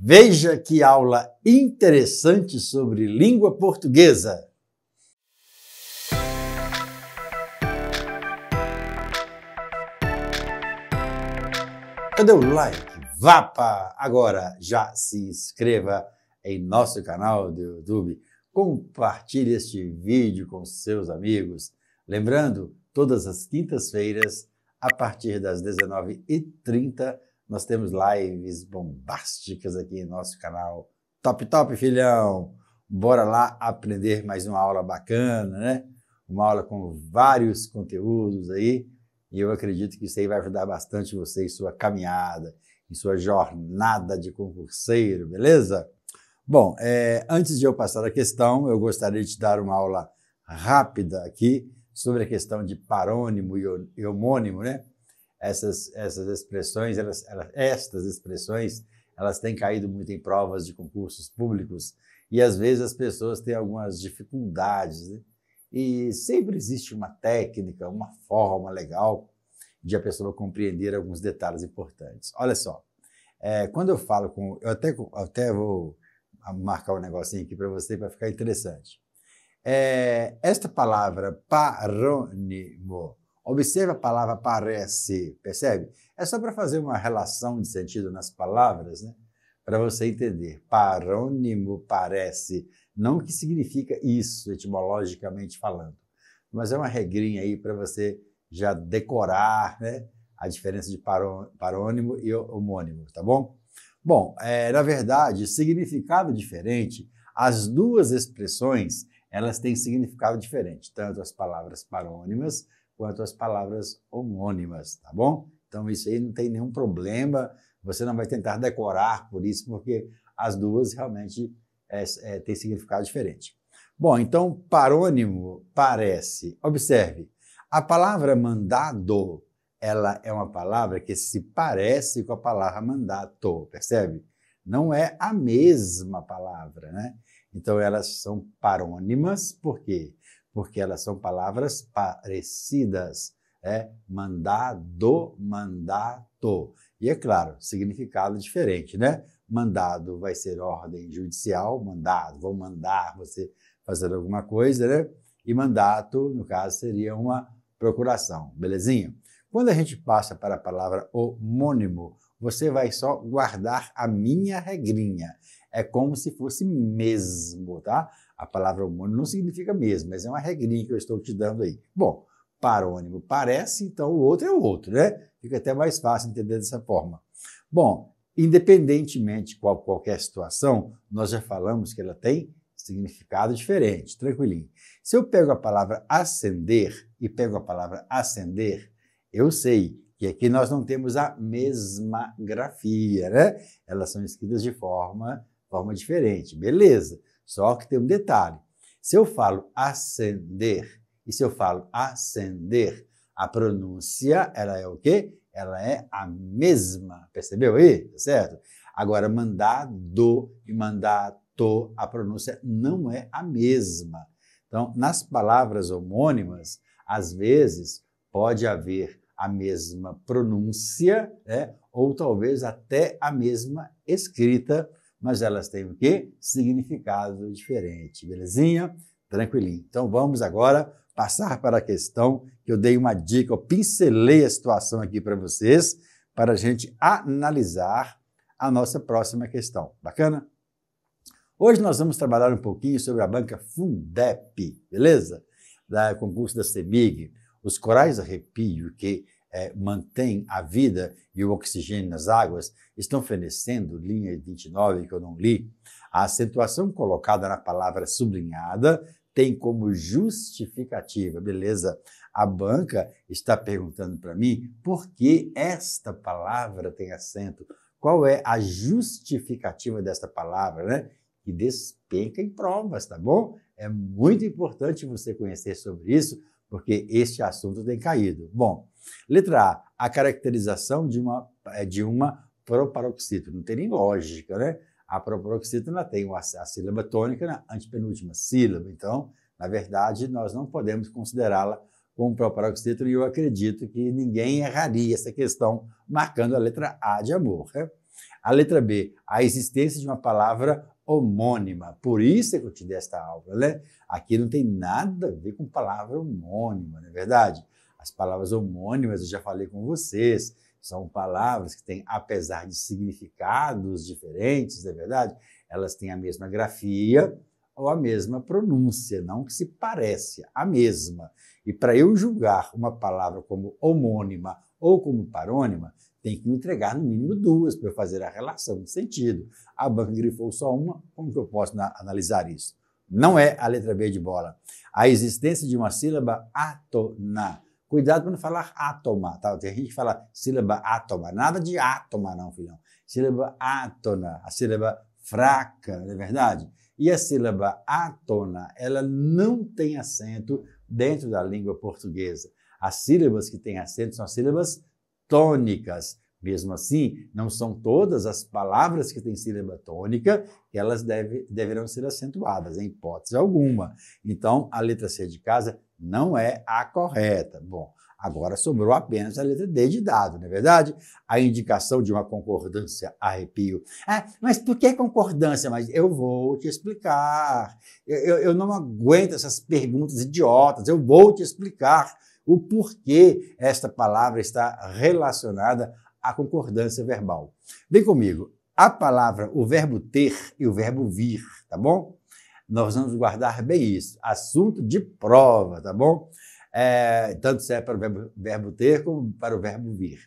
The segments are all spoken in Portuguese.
Veja que aula interessante sobre língua portuguesa! Cadê o like? Vapa! Agora já se inscreva em nosso canal do YouTube. Compartilhe este vídeo com seus amigos. Lembrando, todas as quintas-feiras, a partir das 19h30, nós temos lives bombásticas aqui em nosso canal. Top, top, filhão! Bora lá aprender mais uma aula bacana, né? Uma aula com vários conteúdos aí. E eu acredito que isso aí vai ajudar bastante você em sua caminhada, em sua jornada de concurseiro, beleza? Bom, é, antes de eu passar a questão, eu gostaria de dar uma aula rápida aqui sobre a questão de parônimo e homônimo, né? essas, essas expressões, elas, elas, estas expressões, elas têm caído muito em provas de concursos públicos e às vezes as pessoas têm algumas dificuldades. Né? E sempre existe uma técnica, uma forma legal de a pessoa compreender alguns detalhes importantes. Olha só, é, quando eu falo com. Eu até, até vou marcar um negocinho aqui para você para ficar interessante. É, esta palavra parônimo Observe a palavra parece, percebe? É só para fazer uma relação de sentido nas palavras, né? para você entender. Parônimo parece, não que significa isso etimologicamente falando, mas é uma regrinha aí para você já decorar né? a diferença de parônimo e homônimo, tá bom? Bom, é, na verdade, significado diferente, as duas expressões elas têm significado diferente, tanto as palavras parônimas quanto às palavras homônimas, tá bom? Então isso aí não tem nenhum problema, você não vai tentar decorar por isso, porque as duas realmente é, é, têm significado diferente. Bom, então parônimo parece. Observe, a palavra mandado, ela é uma palavra que se parece com a palavra mandato, percebe? Não é a mesma palavra, né? Então elas são parônimas, por quê? porque elas são palavras parecidas. É mandado, mandato. E é claro, significado diferente, né? Mandado vai ser ordem judicial, mandado, vou mandar você fazer alguma coisa, né? E mandato, no caso, seria uma procuração, belezinha? Quando a gente passa para a palavra homônimo, você vai só guardar a minha regrinha. É como se fosse mesmo, tá? A palavra homônimo não significa mesmo, mas é uma regrinha que eu estou te dando aí. Bom, parônimo parece, então o outro é o outro, né? Fica até mais fácil entender dessa forma. Bom, independentemente de qual, qualquer situação, nós já falamos que ela tem significado diferente, tranquilinho. Se eu pego a palavra ascender e pego a palavra acender, eu sei que aqui nós não temos a mesma grafia, né? Elas são escritas de forma forma diferente, beleza. Só que tem um detalhe. Se eu falo ascender e se eu falo acender, a pronúncia, ela é o quê? Ela é a mesma. Percebeu aí? Tá certo? Agora, mandado e mandato, a pronúncia não é a mesma. Então, nas palavras homônimas, às vezes pode haver a mesma pronúncia, né? ou talvez até a mesma escrita, mas elas têm o quê? Significado diferente, belezinha? Tranquilinho. Então vamos agora passar para a questão que eu dei uma dica, eu pincelei a situação aqui para vocês, para a gente analisar a nossa próxima questão. Bacana? Hoje nós vamos trabalhar um pouquinho sobre a banca Fundep, beleza? Da concurso da CEMIG, os corais arrepio que é, mantém a vida e o oxigênio nas águas, estão fornecendo, linha 29 que eu não li, a acentuação colocada na palavra sublinhada tem como justificativa, beleza? A banca está perguntando para mim por que esta palavra tem acento. Qual é a justificativa desta palavra, né? Que despenca em provas, tá bom? É muito importante você conhecer sobre isso, porque este assunto tem caído. Bom, letra A, a caracterização de uma, eh, de uma proparoxítona. Não tem nem lógica, né? A proparoxítona tem a sílaba tônica na antepenúltima sílaba, então, na verdade, nós não podemos considerá-la como proparoxítona e eu acredito que ninguém erraria essa questão marcando a letra A de amor. Né? A letra B, a existência de uma palavra homônima. Por isso é que eu te dei esta aula, né? Aqui não tem nada a ver com palavra homônima, não é verdade? As palavras homônimas eu já falei com vocês, são palavras que têm, apesar de significados diferentes, não é verdade? Elas têm a mesma grafia ou a mesma pronúncia, não que se pareça a mesma. E para eu julgar uma palavra como homônima ou como parônima, tem que me entregar no mínimo duas para eu fazer a relação de sentido. A banca grifou só uma, como que eu posso analisar isso? Não é a letra B de bola. A existência de uma sílaba atona. Cuidado para não falar átoma, tá? Tem gente que fala sílaba átoma. Nada de átoma, não, filhão. Sílaba átona, a sílaba fraca, não é verdade? E a sílaba átona, ela não tem acento dentro da língua portuguesa. As sílabas que têm acento são as sílabas tônicas. Mesmo assim, não são todas as palavras que têm sílaba tônica que elas deve, deverão ser acentuadas, em hipótese alguma. Então, a letra C de casa não é a correta. Bom, agora sobrou apenas a letra D de dado, não é verdade? A indicação de uma concordância arrepio. Ah, mas por que concordância? Mas eu vou te explicar. Eu, eu, eu não aguento essas perguntas idiotas. Eu vou te explicar o porquê esta palavra está relacionada à concordância verbal. Vem comigo. A palavra, o verbo ter e o verbo vir, tá bom? Nós vamos guardar bem isso. Assunto de prova, tá bom? É, tanto serve é para o verbo, verbo ter como para o verbo vir.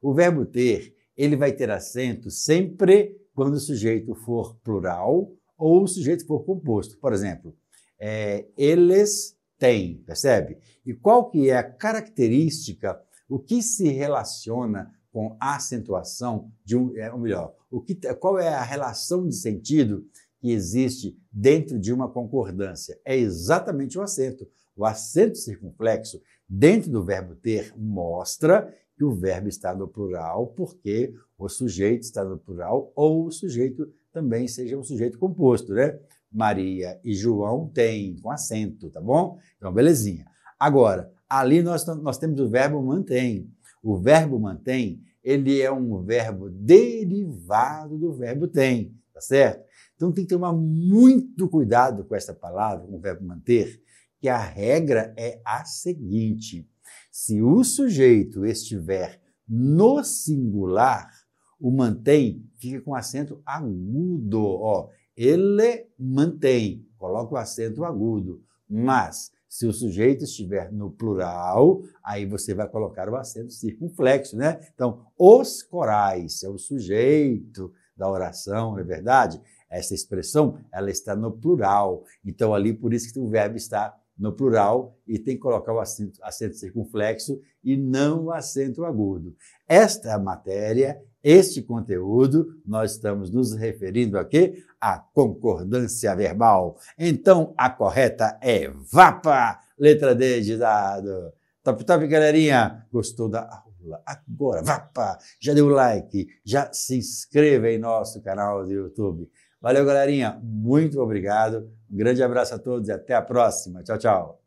O verbo ter, ele vai ter acento sempre quando o sujeito for plural ou o sujeito for composto. Por exemplo, é, eles tem, percebe? E qual que é a característica, o que se relaciona com a acentuação de um, é, ou melhor, o que, qual é a relação de sentido que existe dentro de uma concordância? É exatamente o acento. O acento circunflexo dentro do verbo ter mostra que o verbo está no plural porque o sujeito está no plural ou o sujeito também seja um sujeito composto, né? Maria e João tem, com acento, tá bom? Então, belezinha. Agora, ali nós, nós temos o verbo mantém. O verbo mantém, ele é um verbo derivado do verbo tem, tá certo? Então tem que tomar muito cuidado com essa palavra, com o verbo manter, que a regra é a seguinte: se o sujeito estiver no singular, o mantém fica com acento agudo, ó. Ele mantém, coloca o acento agudo. Mas, se o sujeito estiver no plural, aí você vai colocar o acento circunflexo, né? Então, os corais é o sujeito da oração, não é verdade? Essa expressão, ela está no plural. Então, ali, por isso que o verbo está no plural e tem que colocar o acento, acento circunflexo e não o acento agudo. Esta matéria, este conteúdo, nós estamos nos referindo aqui à concordância verbal. Então, a correta é VAPA, letra D de dado. Top, top, galerinha! Gostou da aula? Agora, VAPA! Já deu like, já se inscreva em nosso canal do YouTube. Valeu, galerinha. Muito obrigado. Um grande abraço a todos e até a próxima. Tchau, tchau.